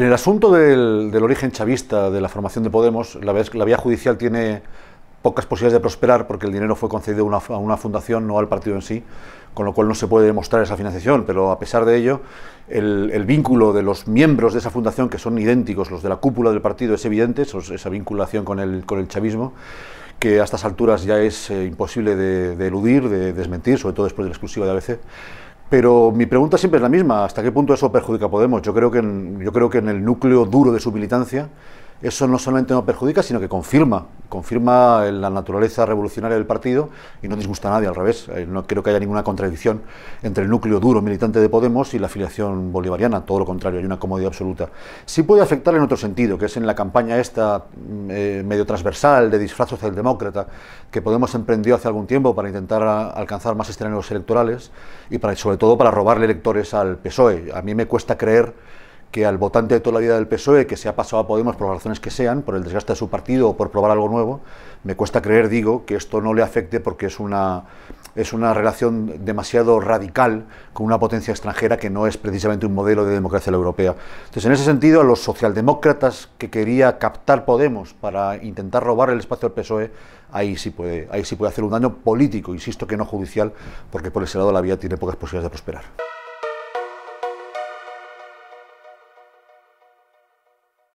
En el asunto del, origen chavista de la formación de Podemos, la, vía judicial tiene pocas posibilidades de prosperar porque el dinero fue concedido a una fundación, no al partido en sí, con lo cual no se puede demostrar esa financiación, pero a pesar de ello, el, vínculo de los miembros de esa fundación, que son idénticos los de la cúpula del partido, es evidente, esa vinculación con el, chavismo, que a estas alturas ya es eh, imposible de, eludir, de, de desmentir, sobre todo después de la exclusiva de ABC. Pero mi pregunta siempre es la misma, ¿hasta qué punto eso perjudica a Podemos? Yo creo que en, yo creo que en el núcleo duro de su militancia eso no solamente no perjudica, sino que confirma confirma eh, la naturaleza revolucionaria del partido y no disgusta a nadie, al revés. Eh, no creo que haya ninguna contradicción entre el núcleo duro militante de Podemos y la afiliación bolivariana, todo lo contrario, hay una comodidad absoluta. Sí puede afectar en otro sentido, que es en la campaña esta mm, eh, medio transversal de disfraz socialdemócrata que Podemos emprendió hace algún tiempo para intentar ah, alcanzar más escenarios electorales y sobre todo para robarle electores al PSOE. A mí me cuesta creer que al votante de toda la vida del PSOE, que se ha pasado a Podemos por las razones que sean, por el desgaste de su partido o por probar algo nuevo, me cuesta creer, digo, que esto no le afecte porque es una, es una relación demasiado radical con una potencia extranjera que no es precisamente un modelo de democracia europea. Entonces, en ese sentido, a los socialdemócratas que quería captar Podemos para intentar robar el espacio del PSOE, ahí sí puede, ahí sí puede hacer un daño político, insisto que no judicial, porque por ese lado la vía tiene pocas posibilidades de prosperar.